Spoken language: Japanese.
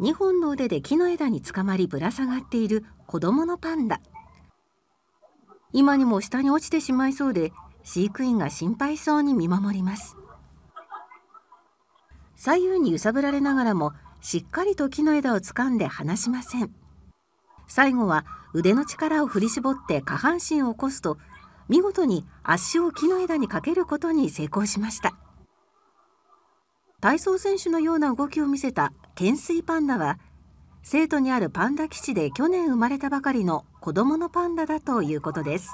2本の腕で木の枝につかまりぶら下がっている子供のパンダ。今にも下に落ちてしまいそうで飼育員が心配そうに見守ります。左右に揺さぶられながらもしっかりと木の枝を掴んで離しません。最後は腕の力を振り絞って下半身を起こすと見事に足を木の枝にかけることに成功しました。体操選手のような動きを見せた懸垂パンダは成都にあるパンダ基地で去年生まれたばかりの子どものパンダだということです。